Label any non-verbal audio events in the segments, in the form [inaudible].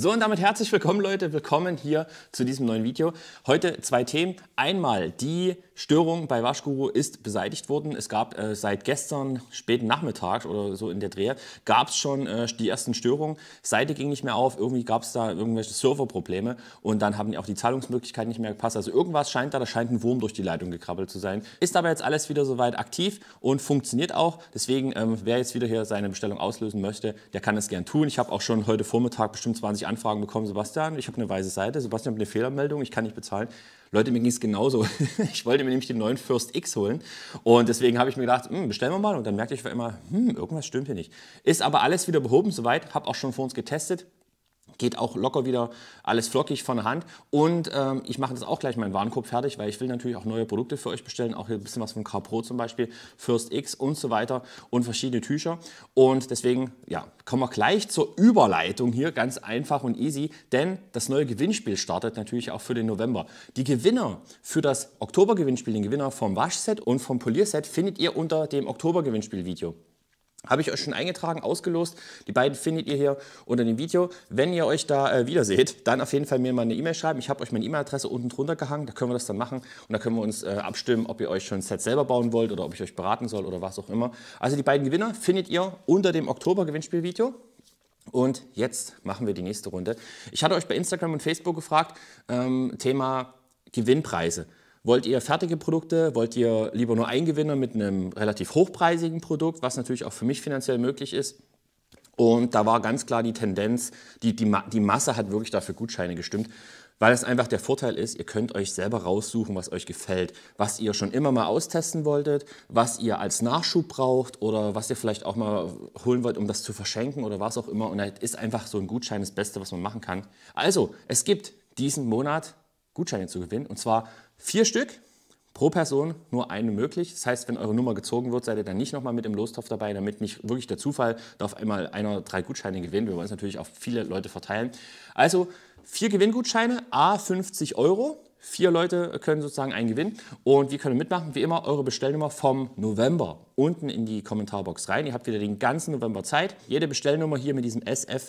So und damit herzlich willkommen Leute, willkommen hier zu diesem neuen Video. Heute zwei Themen. Einmal die Störung bei Waschguru ist beseitigt worden. Es gab äh, seit gestern späten Nachmittag oder so in der Drehe gab es schon äh, die ersten Störungen. Seite ging nicht mehr auf, irgendwie gab es da irgendwelche Serverprobleme und dann haben auch die Zahlungsmöglichkeiten nicht mehr gepasst. Also irgendwas scheint da, da scheint ein Wurm durch die Leitung gekrabbelt zu sein. Ist aber jetzt alles wieder soweit aktiv und funktioniert auch. Deswegen, ähm, wer jetzt wieder hier seine Bestellung auslösen möchte, der kann es gern tun. Ich habe auch schon heute Vormittag bestimmt 20 Anfragen bekommen, Sebastian, ich habe eine weiße Seite, Sebastian, hat eine Fehlermeldung, ich kann nicht bezahlen. Leute, mir ging es genauso. [laughs] Ich wollte mir nämlich den neuen First X holen und deswegen habe ich mir gedacht, hm, bestellen wir mal und dann merkte ich für immer, hm, irgendwas stimmt hier nicht. Ist aber alles wieder behoben soweit, habe auch schon vor uns getestet, geht auch locker wieder alles flockig von der Hand. Und ähm, ich mache das auch gleich meinen Warenkorb fertig, weil ich will natürlich auch neue Produkte für euch bestellen. Auch hier ein bisschen was von Carpro zum Beispiel, First X und so weiter und verschiedene Tücher. Und deswegen ja, kommen wir gleich zur Überleitung hier, ganz einfach und easy. Denn das neue Gewinnspiel startet natürlich auch für den November. Die Gewinner für das Oktober-Gewinnspiel, den Gewinner vom Waschset und vom Polierset, findet ihr unter dem Oktober-Gewinnspiel-Video. Habe ich euch schon eingetragen, ausgelost. Die beiden findet ihr hier unter dem Video. Wenn ihr euch da äh, wieder seht, dann auf jeden Fall mir mal eine E-Mail schreiben. Ich habe euch meine E-Mail-Adresse unten drunter gehangen. Da können wir das dann machen. Und da können wir uns äh, abstimmen, ob ihr euch schon ein Set selber bauen wollt oder ob ich euch beraten soll oder was auch immer. Also die beiden Gewinner findet ihr unter dem Oktober-Gewinnspiel-Video. Und jetzt machen wir die nächste Runde. Ich hatte euch bei Instagram und Facebook gefragt, ähm, Thema Gewinnpreise. Wollt ihr fertige Produkte? Wollt ihr lieber nur Eingewinner mit einem relativ hochpreisigen Produkt, was natürlich auch für mich finanziell möglich ist? Und da war ganz klar die Tendenz, die, die, die Masse hat wirklich dafür Gutscheine gestimmt, weil es einfach der Vorteil ist, ihr könnt euch selber raussuchen, was euch gefällt, was ihr schon immer mal austesten wolltet, was ihr als Nachschub braucht oder was ihr vielleicht auch mal holen wollt, um das zu verschenken oder was auch immer. Und da ist einfach so ein Gutschein das Beste, was man machen kann. Also, es gibt diesen Monat Gutscheine zu gewinnen. Und zwar vier Stück pro Person nur eine möglich. Das heißt, wenn eure Nummer gezogen wird, seid ihr dann nicht nochmal mit im Lostopf dabei, damit nicht wirklich der Zufall da auf einmal einer drei Gutscheine gewinnt. Wir wollen es natürlich auf viele Leute verteilen. Also vier Gewinngutscheine, A 50 Euro. Vier Leute können sozusagen einen gewinnen und wir können mitmachen. Wie immer, eure Bestellnummer vom November unten in die Kommentarbox rein. Ihr habt wieder den ganzen November Zeit. Jede Bestellnummer hier mit diesem SF-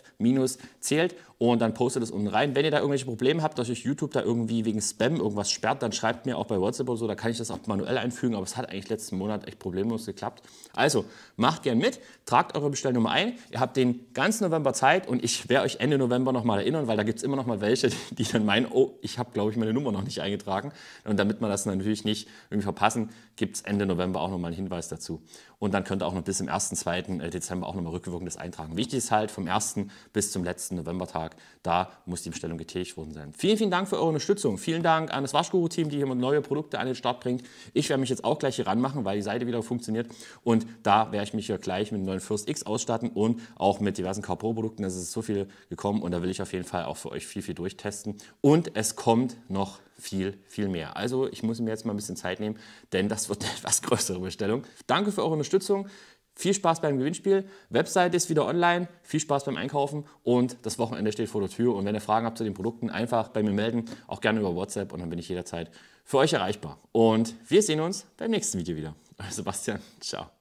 zählt und dann postet es unten rein. Wenn ihr da irgendwelche Probleme habt, dass euch YouTube da irgendwie wegen Spam irgendwas sperrt, dann schreibt mir auch bei WhatsApp oder so, da kann ich das auch manuell einfügen, aber es hat eigentlich letzten Monat echt problemlos geklappt. Also, macht gern mit, tragt eure Bestellnummer ein. Ihr habt den ganzen November Zeit und ich werde euch Ende November nochmal erinnern, weil da gibt es immer noch mal welche, [laughs] die dann meinen, oh, ich habe glaube ich meine Nummer noch noch nicht eingetragen. Und damit man das natürlich nicht irgendwie verpassen, gibt es Ende November auch nochmal einen Hinweis dazu. Und dann könnt ihr auch noch bis zum 1., 2. Äh, Dezember auch nochmal rückwirkendes eintragen. Wichtig ist halt vom 1. bis zum letzten Novembertag, da muss die Bestellung getätigt worden sein. Vielen, vielen Dank für eure Unterstützung. Vielen Dank an das Waschguru-Team, die hier neue Produkte an den Start bringt. Ich werde mich jetzt auch gleich hier ranmachen, weil die Seite wieder funktioniert. Und da werde ich mich hier gleich mit dem neuen First X ausstatten und auch mit diversen Carpro-Produkten. Es ist so viel gekommen und da will ich auf jeden Fall auch für euch viel, viel durchtesten. Und es kommt noch viel, viel mehr. Also ich muss mir jetzt mal ein bisschen Zeit nehmen, denn das wird eine [laughs] etwas größere Bestellung. Danke für eure Unterstützung. Viel Spaß beim Gewinnspiel. Webseite ist wieder online. Viel Spaß beim Einkaufen und das Wochenende steht vor der Tür. Und wenn ihr Fragen habt zu den Produkten, einfach bei mir melden, auch gerne über WhatsApp und dann bin ich jederzeit für euch erreichbar. Und wir sehen uns beim nächsten Video wieder. Euer Sebastian, ciao.